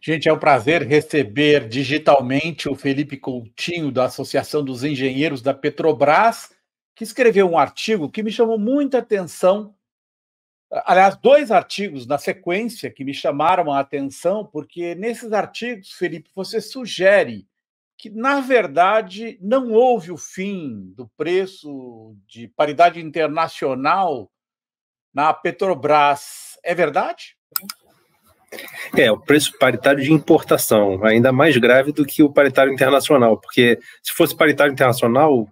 Gente, é um prazer receber digitalmente o Felipe Coutinho, da Associação dos Engenheiros da Petrobras, que escreveu um artigo que me chamou muita atenção. Aliás, dois artigos na sequência que me chamaram a atenção, porque nesses artigos, Felipe, você sugere que, na verdade, não houve o fim do preço de paridade internacional na Petrobras. É verdade? Uhum. É, o preço paritário de importação, ainda mais grave do que o paritário internacional, porque se fosse paritário internacional,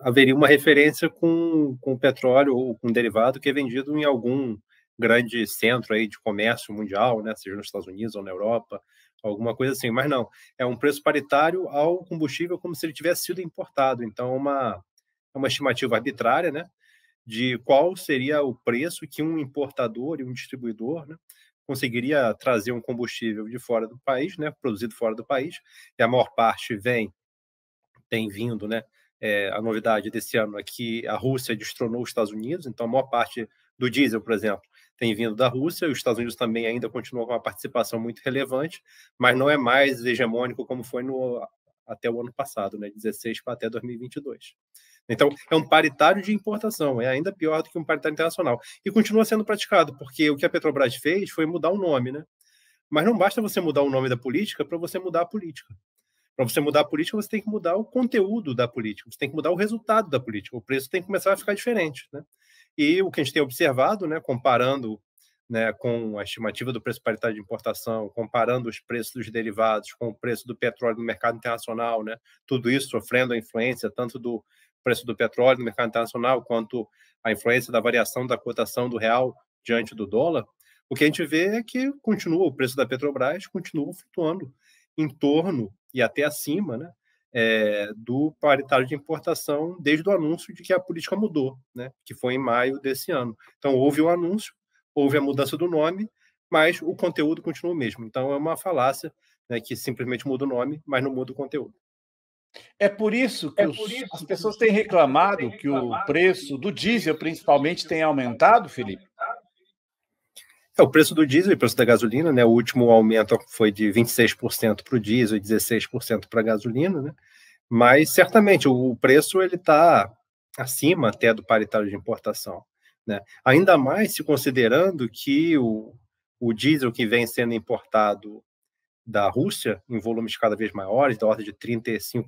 haveria uma referência com, com petróleo ou com derivado que é vendido em algum grande centro aí de comércio mundial, né, seja nos Estados Unidos ou na Europa, alguma coisa assim, mas não, é um preço paritário ao combustível como se ele tivesse sido importado, então é uma, é uma estimativa arbitrária, né, de qual seria o preço que um importador e um distribuidor, né, conseguiria trazer um combustível de fora do país, né, produzido fora do país, e a maior parte vem, tem vindo, né, é, a novidade desse ano é que a Rússia destronou os Estados Unidos, então a maior parte do diesel, por exemplo, tem vindo da Rússia, os Estados Unidos também ainda continuam com uma participação muito relevante, mas não é mais hegemônico como foi no até o ano passado, né, 16 para até 2022. Então, é um paritário de importação, é ainda pior do que um paritário internacional. E continua sendo praticado, porque o que a Petrobras fez foi mudar o nome, né? Mas não basta você mudar o nome da política para você mudar a política. Para você mudar a política, você tem que mudar o conteúdo da política, você tem que mudar o resultado da política. O preço tem que começar a ficar diferente, né? E o que a gente tem observado, né, comparando né, com a estimativa do preço paritário de importação, comparando os preços dos derivados com o preço do petróleo no mercado internacional, né, tudo isso sofrendo a influência tanto do preço do petróleo no mercado internacional quanto a influência da variação da cotação do real diante do dólar, o que a gente vê é que continua o preço da Petrobras continua flutuando em torno e até acima, né, é, do paritário de importação desde o anúncio de que a política mudou, né, que foi em maio desse ano. Então houve o um anúncio houve a mudança do nome, mas o conteúdo continua o mesmo. Então é uma falácia né, que simplesmente muda o nome, mas não muda o conteúdo. É por isso que é os, isso as pessoas têm reclamado, têm reclamado que o preço do diesel, principalmente, tem aumentado, Felipe? É, o preço do diesel e o preço da gasolina, né? O último aumento foi de 26% para o diesel e 16% para a gasolina, né? Mas certamente o preço ele está acima até do paritário de importação. Né? Ainda mais se considerando que o, o diesel que vem sendo importado da Rússia, em volumes cada vez maiores, da ordem de 35%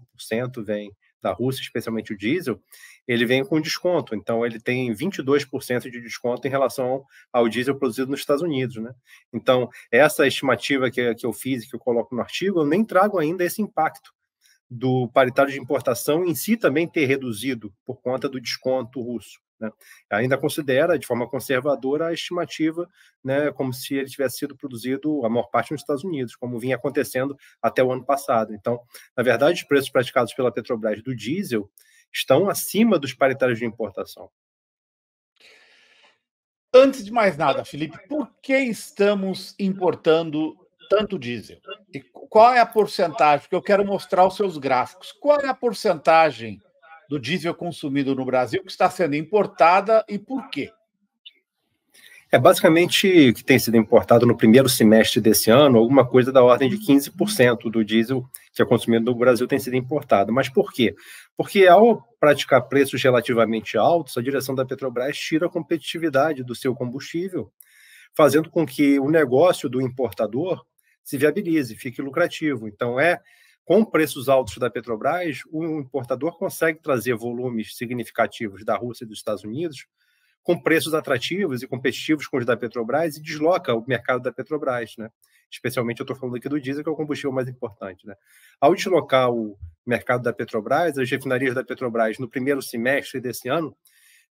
vem da Rússia, especialmente o diesel, ele vem com desconto. Então, ele tem 22% de desconto em relação ao diesel produzido nos Estados Unidos. Né? Então, essa estimativa que, que eu fiz e que eu coloco no artigo, eu nem trago ainda esse impacto do paritário de importação em si também ter reduzido por conta do desconto russo. Né? Ainda considera, de forma conservadora, a estimativa né, como se ele tivesse sido produzido, a maior parte, nos Estados Unidos, como vinha acontecendo até o ano passado. Então, na verdade, os preços praticados pela Petrobras do diesel estão acima dos paritários de importação. Antes de mais nada, Felipe, por que estamos importando tanto diesel? E qual é a porcentagem? Porque eu quero mostrar os seus gráficos. Qual é a porcentagem do diesel consumido no Brasil que está sendo importada e por quê? É basicamente que tem sido importado no primeiro semestre desse ano, alguma coisa da ordem de 15% do diesel que é consumido no Brasil tem sido importado. Mas por quê? Porque ao praticar preços relativamente altos, a direção da Petrobras tira a competitividade do seu combustível, fazendo com que o negócio do importador se viabilize, fique lucrativo. Então é com preços altos da Petrobras, o importador consegue trazer volumes significativos da Rússia e dos Estados Unidos com preços atrativos e competitivos com os da Petrobras e desloca o mercado da Petrobras, né? Especialmente eu estou falando aqui do diesel, que é o combustível mais importante, né? Ao deslocar o mercado da Petrobras, as refinarias da Petrobras no primeiro semestre desse ano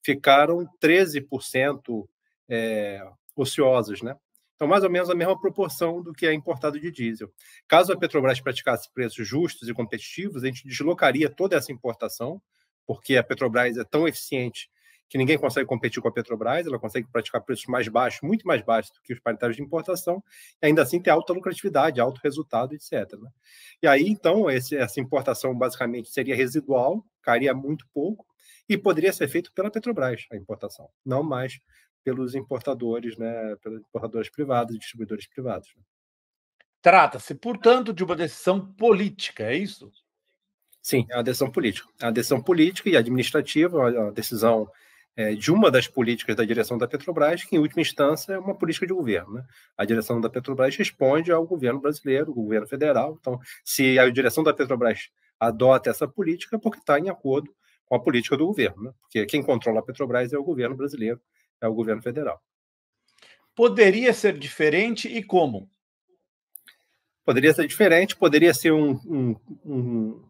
ficaram 13% é, ociosas, né? Então, mais ou menos a mesma proporção do que é importado de diesel. Caso a Petrobras praticasse preços justos e competitivos, a gente deslocaria toda essa importação, porque a Petrobras é tão eficiente que ninguém consegue competir com a Petrobras, ela consegue praticar preços mais baixos, muito mais baixos do que os paritários de importação, e ainda assim ter alta lucratividade, alto resultado, etc. Né? E aí, então, esse, essa importação basicamente seria residual, cairia muito pouco, e poderia ser feito pela Petrobras a importação, não mais pelos importadores, né, pelos importadores privados e distribuidores privados. Né. Trata-se, portanto, de uma decisão política, é isso? Sim, é uma decisão política. É uma decisão política e administrativa, é uma decisão é, de uma das políticas da direção da Petrobras, que, em última instância, é uma política de governo. Né? A direção da Petrobras responde ao governo brasileiro, ao governo federal. Então, se a direção da Petrobras adota essa política, é porque está em acordo com a política do governo, né? porque quem controla a Petrobras é o governo brasileiro é o governo federal. Poderia ser diferente e como? Poderia ser diferente, poderia ser um, um,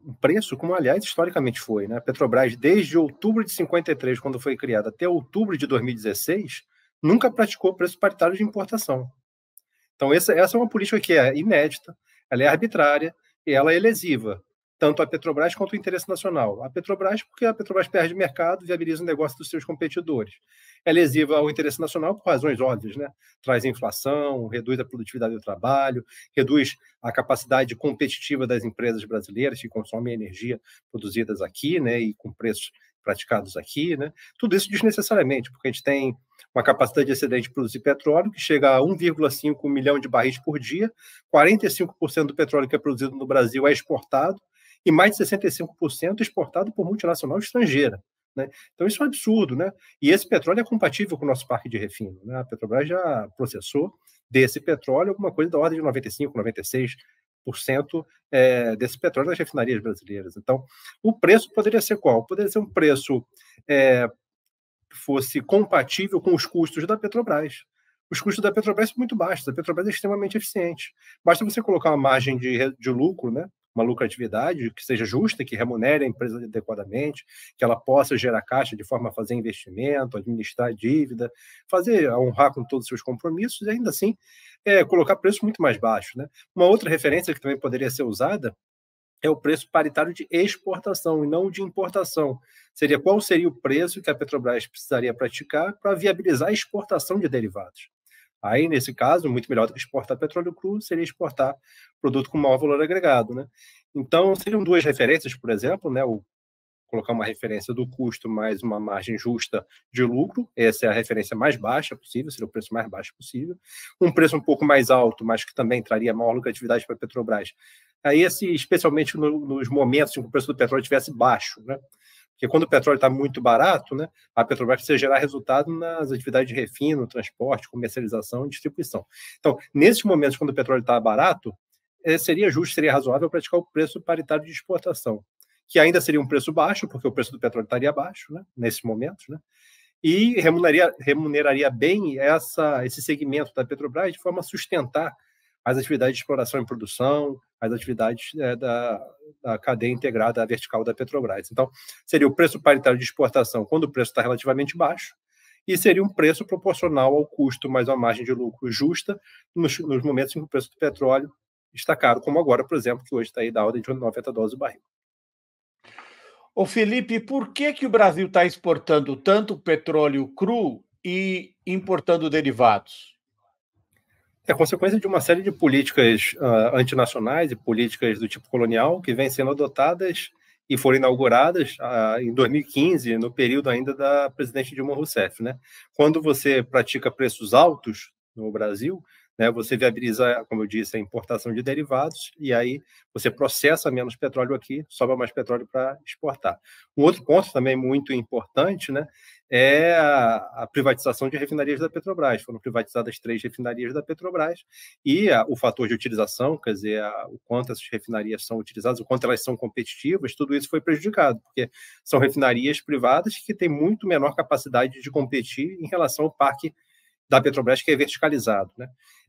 um preço, como aliás historicamente foi. Né? A Petrobras, desde outubro de 53, quando foi criada, até outubro de 2016, nunca praticou preço paritário de importação. Então, essa, essa é uma política que é inédita, ela é arbitrária e ela é lesiva tanto a Petrobras quanto o interesse nacional. A Petrobras, porque a Petrobras perde mercado, viabiliza o negócio dos seus competidores. É lesiva ao interesse nacional por razões óbvias, né? Traz inflação, reduz a produtividade do trabalho, reduz a capacidade competitiva das empresas brasileiras que consomem energia produzidas aqui, né? E com preços praticados aqui, né? Tudo isso desnecessariamente, porque a gente tem uma capacidade de excedente de produzir petróleo que chega a 1,5 milhão de barris por dia, 45% do petróleo que é produzido no Brasil é exportado, e mais de 65% exportado por multinacional estrangeira. Né? Então, isso é um absurdo. Né? E esse petróleo é compatível com o nosso parque de refino. Né? A Petrobras já processou desse petróleo alguma coisa da ordem de 95%, 96%. É, desse petróleo nas refinarias brasileiras. Então, o preço poderia ser qual? Poderia ser um preço é, que fosse compatível com os custos da Petrobras. Os custos da Petrobras são muito baixos, a Petrobras é extremamente eficiente. Basta você colocar uma margem de, de lucro, né, uma lucratividade que seja justa, que remunere a empresa adequadamente, que ela possa gerar caixa de forma a fazer investimento, administrar dívida, fazer honrar com todos os seus compromissos e ainda assim é, colocar preço muito mais baixo Né? Uma outra referência que também poderia ser usada é o preço paritário de exportação e não de importação. Seria qual seria o preço que a Petrobras precisaria praticar para viabilizar a exportação de derivados? Aí, nesse caso, muito melhor do que exportar petróleo cru seria exportar produto com maior valor agregado, né? Então, seriam duas referências, por exemplo, né? O, colocar uma referência do custo mais uma margem justa de lucro, essa é a referência mais baixa possível, seria o preço mais baixo possível. Um preço um pouco mais alto, mas que também traria maior lucratividade para a Petrobras. Aí, esse, especialmente no, nos momentos em que o preço do petróleo estivesse baixo, né? Porque quando o petróleo está muito barato, né, a Petrobras precisa gerar resultado nas atividades de refino, transporte, comercialização e distribuição. Então, nesses momentos, quando o petróleo está barato, eh, seria justo, seria razoável praticar o preço paritário de exportação, que ainda seria um preço baixo, porque o preço do petróleo estaria baixo né, nesses momentos, né, e remuneraria, remuneraria bem essa, esse segmento da Petrobras de forma a sustentar as atividades de exploração e produção, as atividades é, da, da, cadeia integrada vertical da Petrobras. Então, seria o preço paritário de exportação quando o preço está relativamente baixo, e seria um preço proporcional ao custo mais uma margem de lucro justa nos, nos momentos em que o preço do petróleo está caro, como agora, por exemplo, que hoje está aí da ordem de 90 dólares o barril. Ô Felipe, por que, que o Brasil está exportando tanto petróleo cru e importando derivados? É consequência de uma série de políticas uh, antinacionais e políticas do tipo colonial que vêm sendo adotadas e foram inauguradas uh, em 2015, no período ainda da presidente Dilma Rousseff. Né? Quando você pratica preços altos no Brasil, né? Você viabiliza, como eu disse, a importação de derivados e aí você processa menos petróleo aqui, sobra mais petróleo para exportar. Um outro ponto também muito importante né, é a, privatização de refinarias da Petrobras. Foram privatizadas três refinarias da Petrobras e a, o fator de utilização, quer dizer, a, o quanto essas refinarias são utilizadas, o quanto elas são competitivas, tudo isso foi prejudicado, porque são refinarias privadas que têm muito menor capacidade de competir em relação ao parque da Petrobras, que é verticalizado. Né?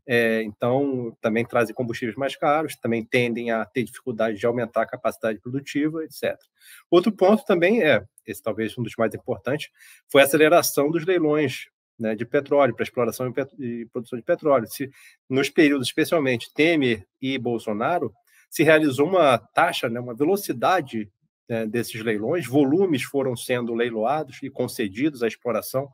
É, então, também trazem combustíveis mais caros, também tendem a ter dificuldade de aumentar a capacidade produtiva, etc. Outro ponto também é, esse talvez um dos mais importantes, foi a aceleração dos leilões né, de petróleo, para exploração e, produção de petróleo. Se, nos períodos, especialmente Temer e Bolsonaro, se realizou uma taxa, né, uma velocidade né, desses leilões, volumes foram sendo leiloados e concedidos à exploração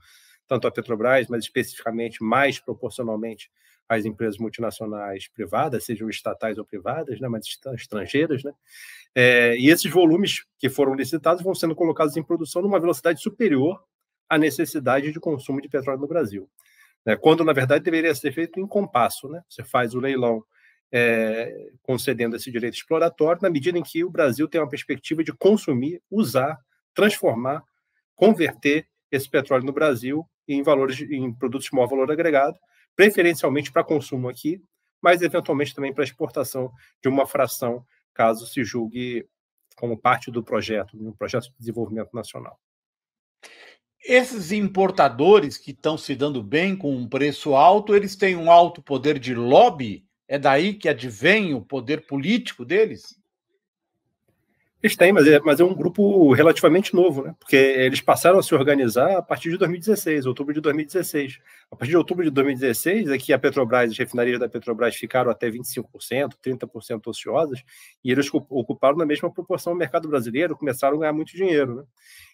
tanto a Petrobras, mas especificamente, mais proporcionalmente às empresas multinacionais privadas, sejam estatais ou privadas, né, mas estrangeiras. Né? É, e esses volumes que foram licitados vão sendo colocados em produção numa velocidade superior à necessidade de consumo de petróleo no Brasil. Né? Quando, na verdade, deveria ser feito em compasso. Né? Você faz o leilão é, concedendo esse direito exploratório, na medida em que o Brasil tem uma perspectiva de consumir, usar, transformar, converter esse petróleo no Brasil em valores em produtos de maior valor agregado, preferencialmente para consumo aqui, mas eventualmente também para exportação de uma fração, caso se julgue como parte do projeto, no projeto de desenvolvimento nacional. Esses importadores que estão se dando bem com um preço alto, eles têm um alto poder de lobby? É daí que advém o poder político deles? Eles têm, mas é, mas é um grupo relativamente novo, né? Porque eles passaram a se organizar a partir de 2016, outubro de 2016. A partir de outubro de 2016 é que a Petrobras, as refinarias da Petrobras ficaram até 25%, 30% ociosas, e eles ocuparam na mesma proporção o mercado brasileiro, começaram a ganhar muito dinheiro, né?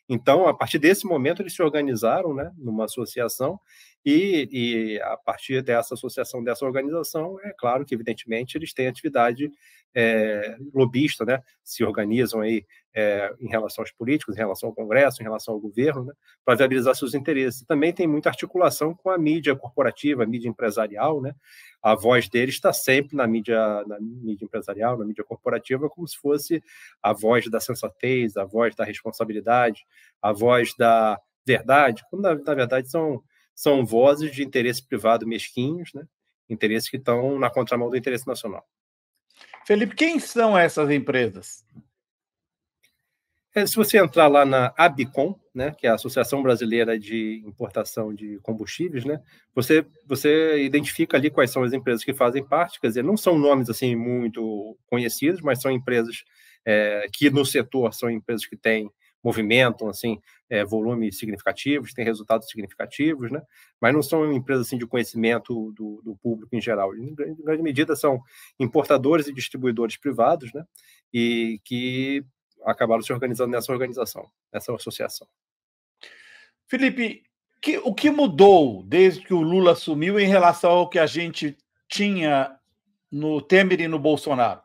Então, a partir desse momento, eles se organizaram né, numa associação, e, e a partir dessa associação, dessa organização, é claro que, evidentemente, eles têm atividade é, lobista, né, se organizam aí é, em relação aos políticos, em relação ao Congresso, em relação ao governo, né, para viabilizar seus interesses. Também tem muita articulação com a mídia corporativa, a mídia empresarial, né? A voz dele está sempre na mídia, na mídia empresarial, na mídia corporativa, como se fosse a voz da sensatez, a voz da responsabilidade, a voz da verdade, quando na, na verdade são, são vozes de interesse privado mesquinhos, né? interesses que estão na contramão do interesse nacional. Felipe, quem são essas empresas? É, se você entrar lá na ABICOM, né, que é a Associação Brasileira de Importação de Combustíveis, né, você, você identifica ali quais são as empresas que fazem parte, quer dizer, não são nomes assim muito conhecidos, mas são empresas é, que no setor são empresas que têm movimentam assim é, volumes significativos, têm resultados significativos, né? Mas não são empresas assim de conhecimento do, do público em geral. Em grande, em grande medida são importadores e distribuidores privados, né? E que acabaram se organizando nessa organização, nessa associação. Felipe, que, o que mudou desde que o Lula assumiu em relação ao que a gente tinha no Temer e no Bolsonaro?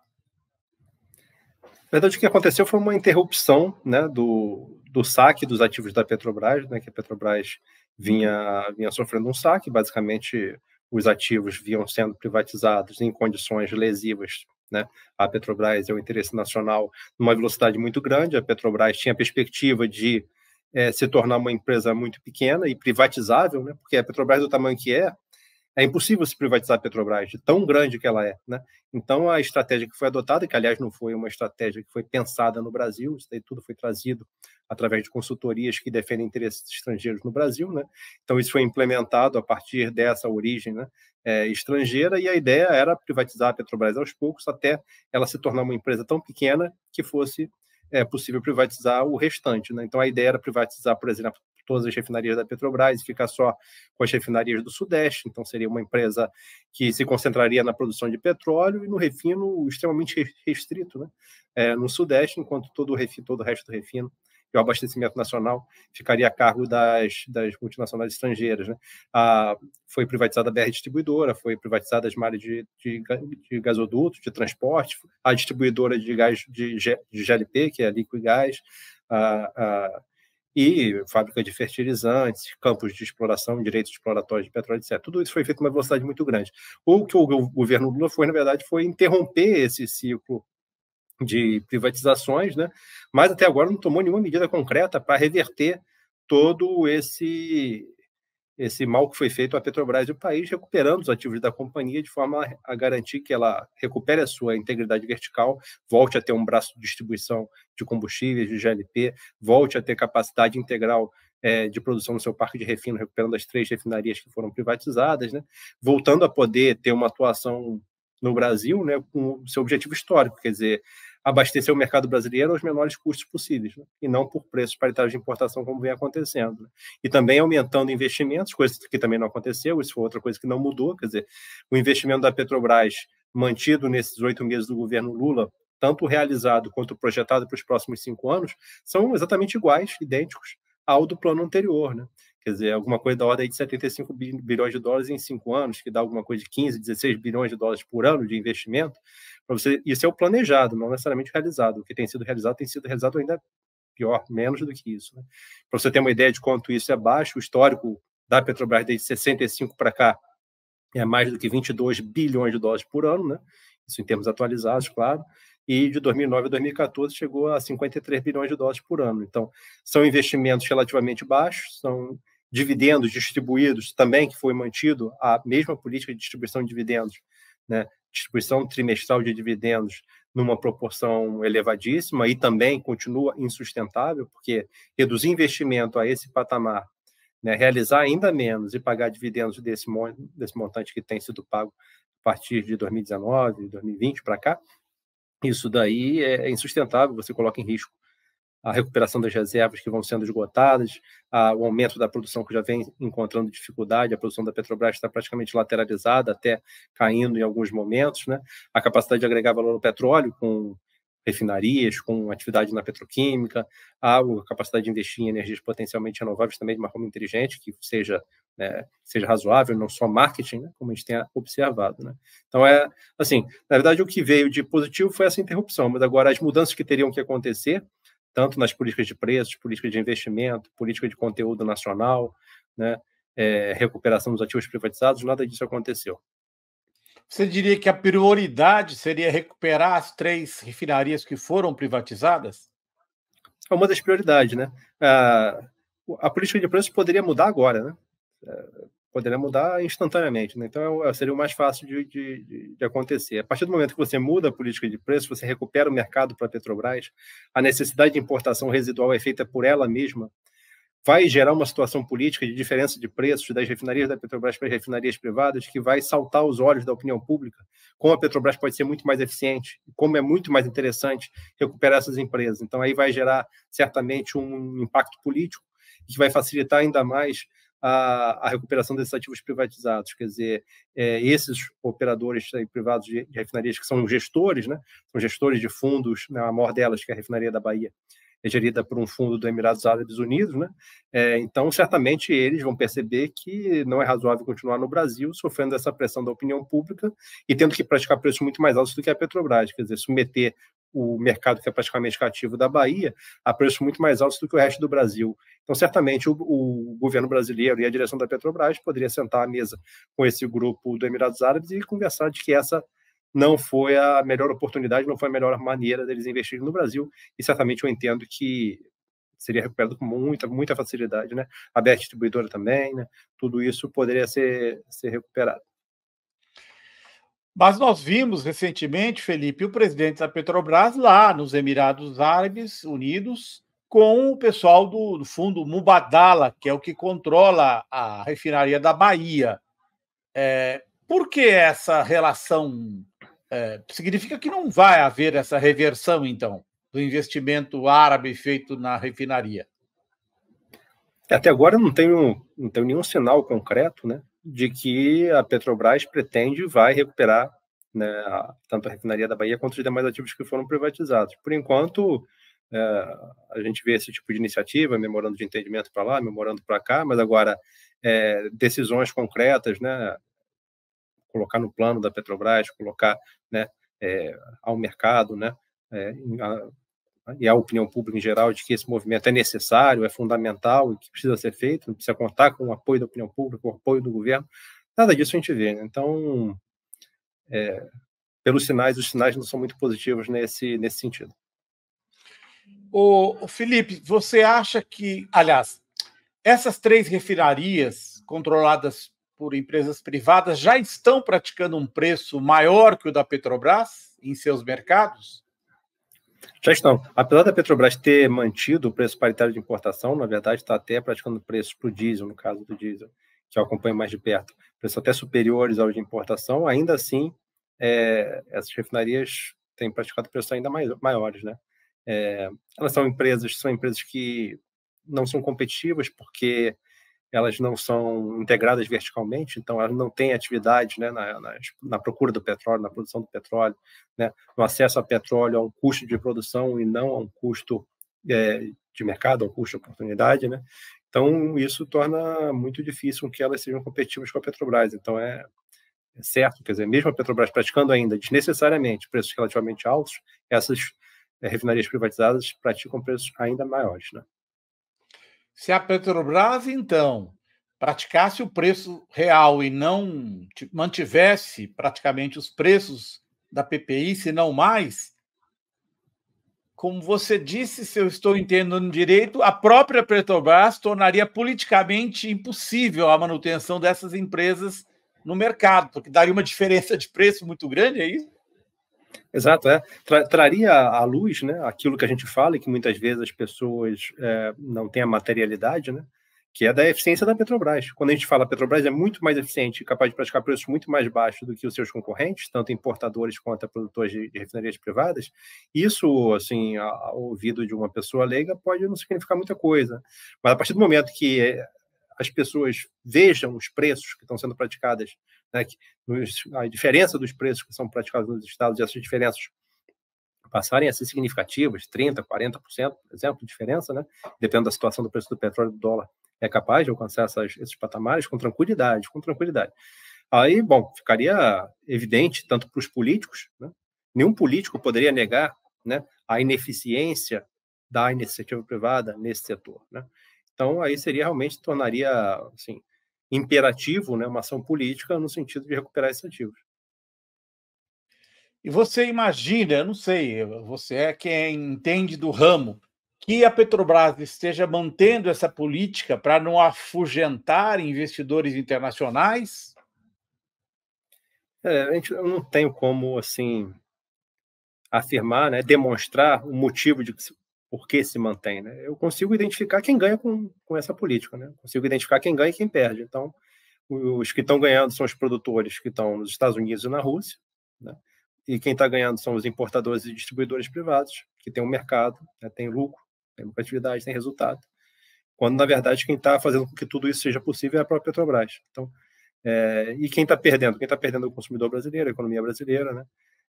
Na verdade, o que aconteceu foi uma interrupção né, do, do saque dos ativos da Petrobras, né, que a Petrobras vinha, vinha sofrendo um saque, basicamente os ativos vinham sendo privatizados em condições lesivas né? A Petrobras é um interesse nacional numa velocidade muito grande. A Petrobras tinha a perspectiva de é, se tornar uma empresa muito pequena e privatizável, né? porque a Petrobras, é do tamanho que é, é impossível se privatizar a Petrobras, de tão grande que ela é. Né? Então, a estratégia que foi adotada, que aliás não foi uma estratégia que foi pensada no Brasil, isso daí tudo foi trazido através de consultorias que defendem interesses estrangeiros no Brasil. Né? Então, isso foi implementado a partir dessa origem né, é, estrangeira, e a ideia era privatizar a Petrobras aos poucos, até ela se tornar uma empresa tão pequena que fosse é possível privatizar o restante. Né? Então, a ideia era privatizar, por exemplo, todas as refinarias da Petrobras e ficar só com as refinarias do Sudeste. Então, seria uma empresa que se concentraria na produção de petróleo e no refino extremamente restrito, né? É, no Sudeste, enquanto todo o, refino, todo o resto do refino e o abastecimento nacional ficaria a cargo das, das multinacionais estrangeiras. Né? a foi privatizada a BR Distribuidora, foi privatizada as malhas de, de, de, gasoduto, de transporte, a distribuidora de gás de, de GLP, que é a Liquigás, gás, a, e fábrica de fertilizantes, campos de exploração, direitos exploratórios de petróleo, etc. Tudo isso foi feito com uma velocidade muito grande. O que o governo Lula foi, na verdade, foi interromper esse ciclo de privatizações, né? mas até agora não tomou nenhuma medida concreta para reverter todo esse esse mal que foi feito à Petrobras e o país, recuperando os ativos da companhia de forma a garantir que ela recupere a sua integridade vertical, volte a ter um braço de distribuição de combustíveis, de GLP, volte a ter capacidade integral é, de produção no seu parque de refino, recuperando as três refinarias que foram privatizadas, né? voltando a poder ter uma atuação no Brasil né, com o seu objetivo histórico, quer dizer, abastecer o mercado brasileiro aos menores custos possíveis, né? e não por preços paritários de importação, como vem acontecendo. Né? E também aumentando investimentos, coisa que também não aconteceu, isso foi outra coisa que não mudou, quer dizer, o investimento da Petrobras mantido nesses oito meses do governo Lula, tanto realizado quanto projetado para os próximos cinco anos, são exatamente iguais, idênticos ao do plano anterior. Né? quer dizer, alguma coisa da ordem de 75 bilhões de dólares em cinco anos, que dá alguma coisa de 15, 16 bilhões de dólares por ano de investimento, para você, isso é o planejado, não necessariamente realizado. O que tem sido realizado tem sido realizado ainda pior, menos do que isso. Né? Para você ter uma ideia de quanto isso é baixo, o histórico da Petrobras desde 65 para cá é mais do que 22 bilhões de dólares por ano, né? Isso em termos atualizados, claro. E de 2009 a 2014 chegou a 53 bilhões de dólares por ano. Então, são investimentos relativamente baixos, são dividendos distribuídos também, que foi mantido a mesma política de distribuição de dividendos, né? distribuição trimestral de dividendos numa proporção elevadíssima e também continua insustentável, porque reduzir investimento a esse patamar, né? realizar ainda menos e pagar dividendos desse, desse montante que tem sido pago a partir de 2019, 2020 para cá, isso daí é, é insustentável, você coloca em risco a recuperação das reservas que vão sendo esgotadas, a, o aumento da produção que já vem encontrando dificuldade, a produção da Petrobras está praticamente lateralizada, até caindo em alguns momentos, né? a capacidade de agregar valor ao petróleo com refinarias, com atividade na petroquímica, a, a capacidade de investir em energias potencialmente renováveis também de uma forma inteligente, que seja, né, seja razoável, não só marketing, né, como a gente tem observado. Né? Então, é assim, na verdade, o que veio de positivo foi essa interrupção, mas agora as mudanças que teriam que acontecer tanto nas políticas de preços, políticas de investimento, política de conteúdo nacional, né, é, recuperação dos ativos privatizados, nada disso aconteceu. Você diria que a prioridade seria recuperar as três refinarias que foram privatizadas? É uma das prioridades, né? A, ah, a política de preços poderia mudar agora, né? É, poderia mudar instantaneamente. Né? Então, é é, seria o mais fácil de, de, de, acontecer. A partir do momento que você muda a política de preço, você recupera o mercado para a Petrobras, a necessidade de importação residual é feita por ela mesma, vai gerar uma situação política de diferença de preços das refinarias da Petrobras para as refinarias privadas, que vai saltar os olhos da opinião pública, como a Petrobras pode ser muito mais eficiente, como é muito mais interessante recuperar essas empresas. Então, aí vai gerar certamente um impacto político que vai facilitar ainda mais a, a recuperação desses ativos privatizados. Quer dizer, é, esses operadores privados de, de, refinarias, que são gestores, né, são gestores de fundos, né, a maior delas, que é a refinaria da Bahia, é gerida por um fundo dos Emirados Árabes Unidos, né? É, então, certamente eles vão perceber que não é razoável continuar no Brasil sofrendo essa pressão da opinião pública e tendo que praticar preços muito mais altos do que a Petrobras, quer dizer, submeter o mercado que é praticamente cativo da Bahia a preços muito mais altos do que o resto do Brasil. Então, certamente, o, o governo brasileiro e a direção da Petrobras poderiam sentar à mesa com esse grupo do Emirados Árabes e conversar de que essa não foi a melhor oportunidade, não foi a melhor maneira deles investirem no Brasil. E certamente eu entendo que seria recuperado com muita, muita facilidade, né? A distribuidora também, né? Tudo isso poderia ser, ser recuperado. Mas nós vimos recentemente, Felipe, o presidente da Petrobras lá nos Emirados Árabes Unidos com o pessoal do, do fundo Mubadala, que é o que controla a refinaria da Bahia. É, por que essa relação? É, significa que não vai haver essa reversão, então, do investimento árabe feito na refinaria? Até agora não tenho, não tenho nenhum sinal concreto, né? de que a Petrobras pretende e vai recuperar né, tanto a refinaria da Bahia quanto os demais ativos que foram privatizados. Por enquanto, é, a gente vê esse tipo de iniciativa, memorando de entendimento para lá, memorando para cá, mas agora é, decisões concretas, né, colocar no plano da Petrobras, colocar né, é, ao mercado, né, é, né? e a opinião pública em geral de que esse movimento é necessário, é fundamental e que precisa ser feito, não precisa contar com o apoio da opinião pública, com o apoio do governo, nada disso a gente vê. Né? Então, é, pelos sinais, os sinais não são muito positivos nesse, nesse sentido. O Felipe, você acha que, aliás, essas três refinarias controladas por empresas privadas já estão praticando um preço maior que o da Petrobras em seus mercados? Já estão. Apesar da Petrobras ter mantido o preço paritário de importação, na verdade está até praticando preços para o diesel, no caso do diesel, que eu acompanho mais de perto, preços até superiores aos de importação, ainda assim, é, essas refinarias têm praticado preços ainda mais, maiores. Né? É, elas são empresas, são empresas que não são competitivas porque elas não são integradas verticalmente, então elas não têm atividade né, na, na, na, procura do petróleo, na produção do petróleo, né, no acesso a petróleo a um custo de produção e não a um custo é, de mercado, a um custo de oportunidade, né? Então isso torna muito difícil que elas sejam competitivas com a Petrobras. Então é, é certo, quer dizer, mesmo a Petrobras praticando ainda desnecessariamente preços relativamente altos, essas é, refinarias privatizadas praticam preços ainda maiores, né? Se a Petrobras, então, praticasse o preço real e não mantivesse praticamente os preços da PPI, se não mais, como você disse, se eu estou entendendo direito, a própria Petrobras tornaria politicamente impossível a manutenção dessas empresas no mercado, porque daria uma diferença de preço muito grande, é isso? Exato, é. Tra traria à luz né, aquilo que a gente fala e que muitas vezes as pessoas é, não têm a materialidade, né, que é da eficiência da Petrobras. Quando a gente fala a Petrobras é muito mais eficiente, capaz de praticar preços muito mais baixos do que os seus concorrentes, tanto importadores quanto produtores de, de refinarias privadas, isso, assim, ao ouvido de uma pessoa leiga, pode não significar muita coisa. Mas a partir do momento que é, as pessoas vejam os preços que estão sendo praticadas né, que nos, a diferença dos preços que são praticados nos estados e essas diferenças passarem a ser significativas, 30%, 40%, por exemplo, de diferença, né? dependendo da situação do preço do petróleo e do dólar, é capaz de alcançar essas, esses patamares com tranquilidade, com tranquilidade. Aí, bom, ficaria evidente, tanto para os políticos, né? nenhum político poderia negar né, a ineficiência da iniciativa privada nesse setor. Né? Então, aí seria realmente, tornaria assim, imperativo, né, uma ação política no sentido de recuperar esses ativos. E você imagina, eu não sei, você é quem entende do ramo, que a Petrobras esteja mantendo essa política para não afugentar investidores internacionais? É, a gente não tem como assim afirmar, né, demonstrar o motivo de por que se mantém. Né? Eu consigo identificar quem ganha com, com essa política, né? consigo identificar quem ganha e quem perde. Então, os que estão ganhando são os produtores que estão nos Estados Unidos e na Rússia, né? e quem está ganhando são os importadores e distribuidores privados, que tem um mercado, né? tem lucro, tem lucratividade, tem resultado, quando, na verdade, quem está fazendo com que tudo isso seja possível é a própria Petrobras. Então, é, e quem está perdendo? Quem está perdendo é o consumidor brasileiro, a economia brasileira, né?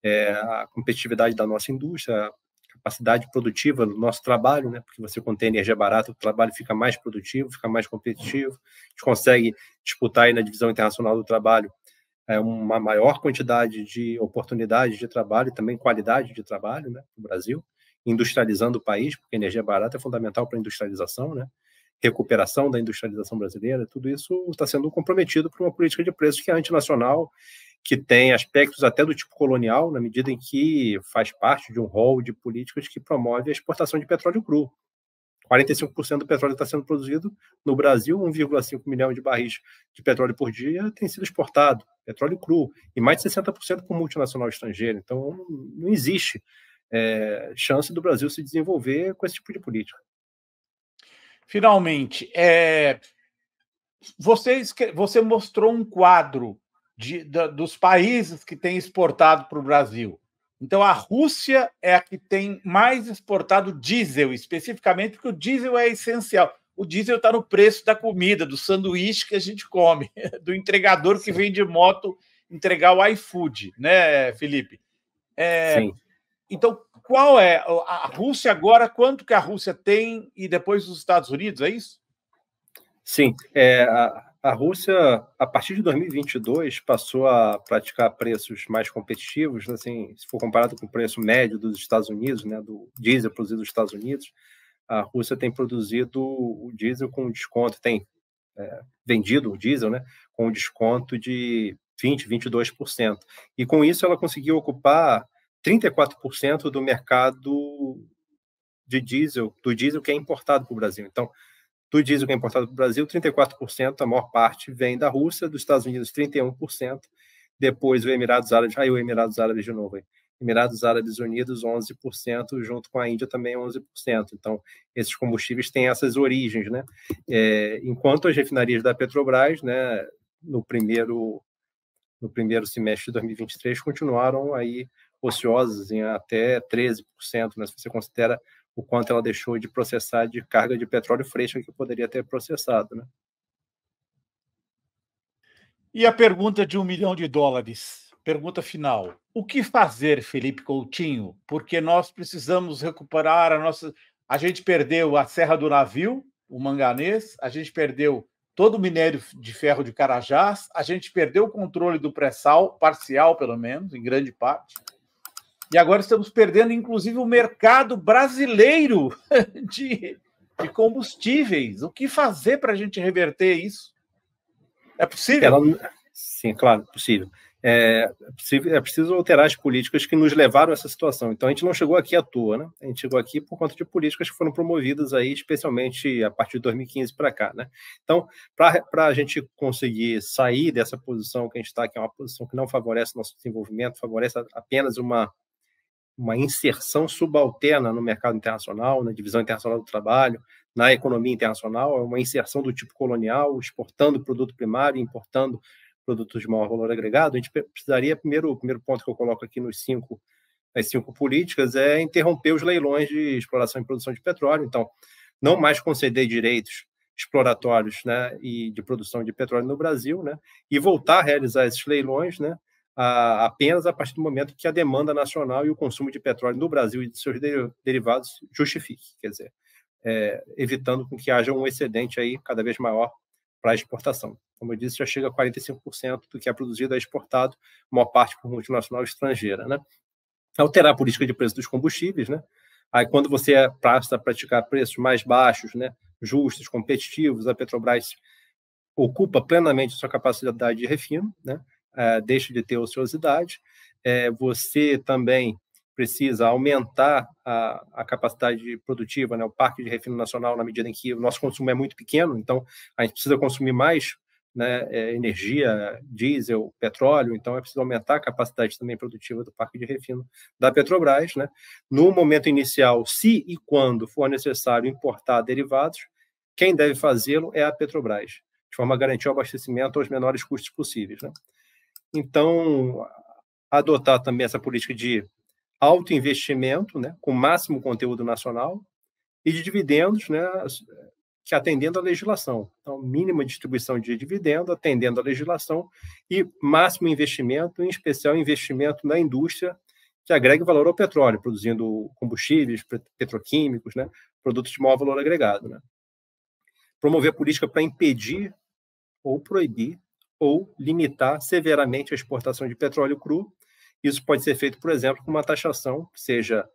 É, a competitividade da nossa indústria, capacidade produtiva do nosso trabalho, né? Porque você contém energia é barata, o trabalho fica mais produtivo, fica mais competitivo, a gente consegue disputar aí na divisão internacional do trabalho é, uma maior quantidade de oportunidades de trabalho e também qualidade de trabalho, né? No Brasil, industrializando o país, porque energia barata é fundamental para a industrialização, né? Recuperação da industrialização brasileira, tudo isso está sendo comprometido por uma política de preços que é antinacional que tem aspectos até do tipo colonial, na medida em que faz parte de um rol de políticas que promove a exportação de petróleo cru. 45% do petróleo está sendo produzido no Brasil, 1,5 milhão de barris de petróleo por dia tem sido exportado, petróleo cru, e mais de 60% por multinacional estrangeira. Então, não existe é, chance do Brasil se desenvolver com esse tipo de política. Finalmente, é, você, você mostrou um quadro de, dos países que têm exportado para o Brasil. Então, a Rússia é a que tem mais exportado diesel, especificamente, porque o diesel é essencial. O diesel está no preço da comida, do sanduíche que a gente come, do entregador que Sim. vem de moto entregar o iFood, né, Felipe? É, Sim. Então, qual é a Rússia agora? Quanto que a Rússia tem e depois os Estados Unidos? É isso? Sim. É, a a Rússia, a partir de 2022, passou a praticar preços mais competitivos, né, assim, se for comparado com o preço médio dos Estados Unidos, né, do diesel produzido nos Estados Unidos, a Rússia tem produzido o diesel com desconto, tem é, vendido o diesel, né, com desconto de 20, 22%. E com isso ela conseguiu ocupar 34% do mercado de diesel, do diesel que é importado para o Brasil. Então, do diesel que é importado para o Brasil, 34%, a maior parte vem da Rússia, dos Estados Unidos, 31%, depois o Emirados Árabes, aí o Emirados Árabes de novo, Emirados Árabes Unidos, 11%, junto com a Índia também 11%. Então, esses combustíveis têm essas origens, né? É, enquanto as refinarias da Petrobras, né, no primeiro no primeiro semestre de 2023 continuaram aí ociosas em até 13%, né? Se você considera o quanto ela deixou de processar de carga de petróleo fresco que poderia ter processado. Né? E a pergunta de um milhão de dólares, pergunta final. O que fazer, Felipe Coutinho? Porque nós precisamos recuperar a nossa. A gente perdeu a Serra do Navio, o manganês, a gente perdeu todo o minério de ferro de Carajás, a gente perdeu o controle do pré-sal, parcial pelo menos, em grande parte. E agora estamos perdendo, inclusive, o mercado brasileiro de, de combustíveis. O que fazer para a gente reverter isso? É possível? Ela... Sim, claro, é possível. É, é, possível. é preciso alterar as políticas que nos levaram a essa situação. Então, a gente não chegou aqui à toa, né? A gente chegou aqui por conta de políticas que foram promovidas aí, especialmente a partir de 2015 para cá, né? Então, para a gente conseguir sair dessa posição que a gente está, que é uma posição que não favorece o nosso desenvolvimento, favorece apenas uma uma inserção subalterna no mercado internacional, na divisão internacional do trabalho, na economia internacional, é uma inserção do tipo colonial, exportando produto primário, importando produtos de maior valor agregado. A gente precisaria, primeiro, o primeiro ponto que eu coloco aqui nos cinco, nas cinco políticas é interromper os leilões de exploração e produção de petróleo. Então, não mais conceder direitos exploratórios né, e de produção de petróleo no Brasil, né, e voltar a realizar esses leilões, né, a, apenas a partir do momento que a demanda nacional e o consumo de petróleo no Brasil e de seus derivados justifique, quer dizer, é, evitando que haja um excedente aí cada vez maior para exportação. Como eu disse, já chega a 45% do que é produzido é exportado, maior parte por multinacional estrangeira, né? Alterar a política de preço dos combustíveis, né? Aí quando você é, passa a praticar preços mais baixos, né, justos, competitivos, a Petrobras ocupa plenamente sua capacidade de refino, né? Eh, deixa de ter ociosidade. É, você também precisa aumentar a, a capacidade produtiva, né, o parque de refino nacional, na medida em que o nosso consumo é muito pequeno, então a gente precisa consumir mais né, é, energia, diesel, petróleo, então é preciso aumentar a capacidade também produtiva do parque de refino da Petrobras. Né? No momento inicial, se e quando for necessário importar derivados, quem deve fazê-lo é a Petrobras, de forma a garantir o abastecimento aos menores custos possíveis. Né? Então, adotar também essa política de alto investimento, né, com máximo conteúdo nacional, e de dividendos, né, que atendendo à legislação. Então, mínima distribuição de dividendo, atendendo à legislação, e máximo investimento, em especial investimento na indústria que agregue valor ao petróleo, produzindo combustíveis, petroquímicos, né, produtos de maior valor agregado. Né. Promover política para impedir ou proibir ou limitar severamente a exportação de petróleo cru. Isso pode ser feito, por exemplo, com uma taxação que seja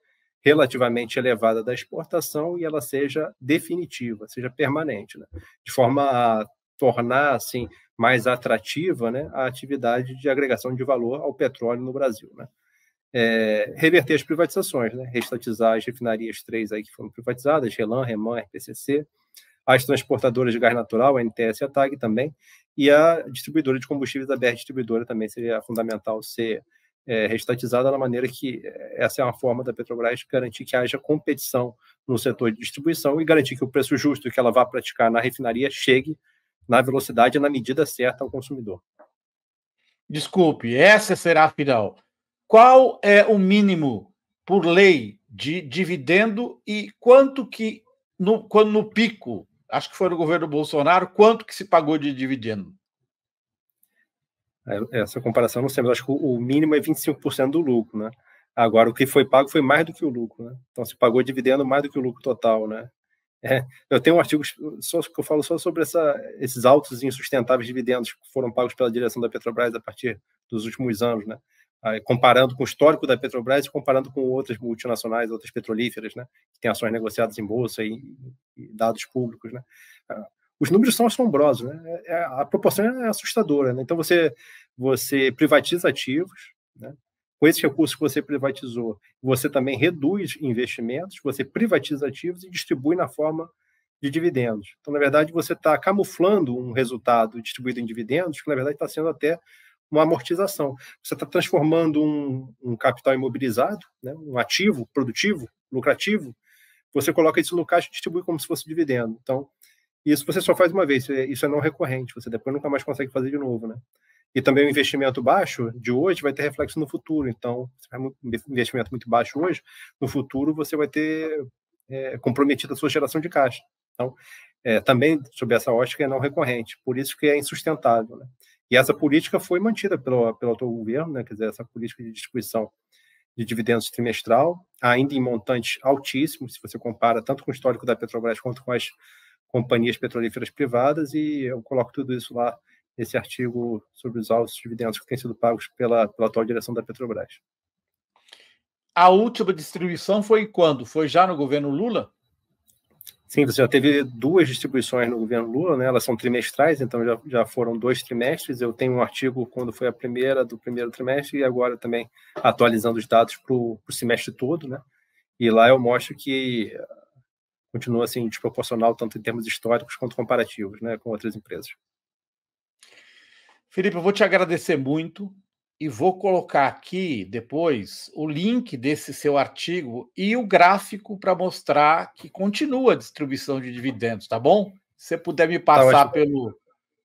relativamente elevada da exportação e ela seja definitiva, seja permanente, né? de forma a tornar assim mais atrativa né, a atividade de agregação de valor ao petróleo no Brasil. Né? É, reverter as privatizações, né? restatizar as refinarias três aí que foram privatizadas, Relan, Reman, RPCC, as transportadoras de gás natural, a NTS e a TAG também, e a distribuidora de combustíveis, a BR Distribuidora, também seria fundamental ser é, restatizada na maneira que é, essa é uma forma da Petrobras garantir que haja competição no setor de distribuição e garantir que o preço justo que ela vá praticar na refinaria chegue na velocidade e na medida certa ao consumidor. Desculpe, essa será a final. Qual é o mínimo por lei de dividendo e quanto que no, quando no pico acho que foi no governo Bolsonaro, quanto que se pagou de dividendo? É, essa comparação não sei, mas acho que o mínimo é 25% do lucro, né? Agora, o que foi pago foi mais do que o lucro, né? Então, se pagou dividendo mais do que o lucro total, né? É, eu tenho um artigo só, que eu falo só sobre essa, esses altos e insustentáveis dividendos que foram pagos pela direção da Petrobras a partir dos últimos anos, né? Ah, comparando com o histórico da Petrobras e comparando com outras multinacionais, outras petrolíferas, né, que têm ações negociadas em bolsa e, e dados públicos, né, ah, os números são assombrosos, né, é, é, a proporção é assustadora, né, então você você privatiza ativos, né, com esses recursos que você privatizou, você também reduz investimentos, você privatiza ativos e distribui na forma de dividendos. Então, na verdade, você está camuflando um resultado distribuído em dividendos, que na verdade está sendo até uma amortização. Você está transformando um, um, capital imobilizado, né, um ativo produtivo, lucrativo, você coloca isso no caixa e distribui como se fosse dividendo. Então, isso você só faz uma vez, é, isso é não recorrente, você depois nunca mais consegue fazer de novo, né? E também o investimento baixo de hoje vai ter reflexo no futuro. Então, se faz um investimento muito baixo hoje, no futuro você vai ter é, comprometido a sua geração de caixa. Então, é, também sob essa ótica é não recorrente, por isso que é insustentável. Né? E essa política foi mantida pelo, pelo governo, né? quer dizer, essa política de distribuição de dividendos trimestral, ainda em montantes altíssimos, se você compara tanto com o histórico da Petrobras quanto com as companhias petrolíferas privadas, e eu coloco tudo isso lá nesse artigo sobre os altos dividendos que têm sido pagos pela, pela atual direção da Petrobras. A última distribuição foi quando? Foi já no governo Lula? Sim, você já teve duas distribuições no governo Lula, né? elas são trimestrais, então já, já foram dois trimestres. Eu tenho um artigo quando foi a primeira, do primeiro trimestre, e agora também atualizando os dados para o semestre todo. Né? E lá eu mostro que continua assim, desproporcional, tanto em termos históricos quanto comparativos né? com outras empresas. Felipe, eu vou te agradecer muito e vou colocar aqui depois o link desse seu artigo e o gráfico para mostrar que continua a distribuição de dividendos, tá bom? Se você puder me tá passar tá, pelo.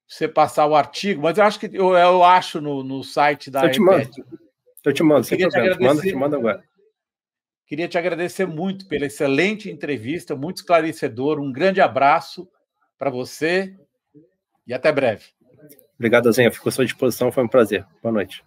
Você passar o artigo, mas eu acho que eu, eu acho no, no site da. Eu te mando. Eu te mando, sem problema. Te manda, te manda agora. Queria te agradecer muito pela excelente entrevista, muito esclarecedor. Um grande abraço para você e até breve. Obrigado, Zenha. Fico à sua disposição. Foi um prazer. Boa noite.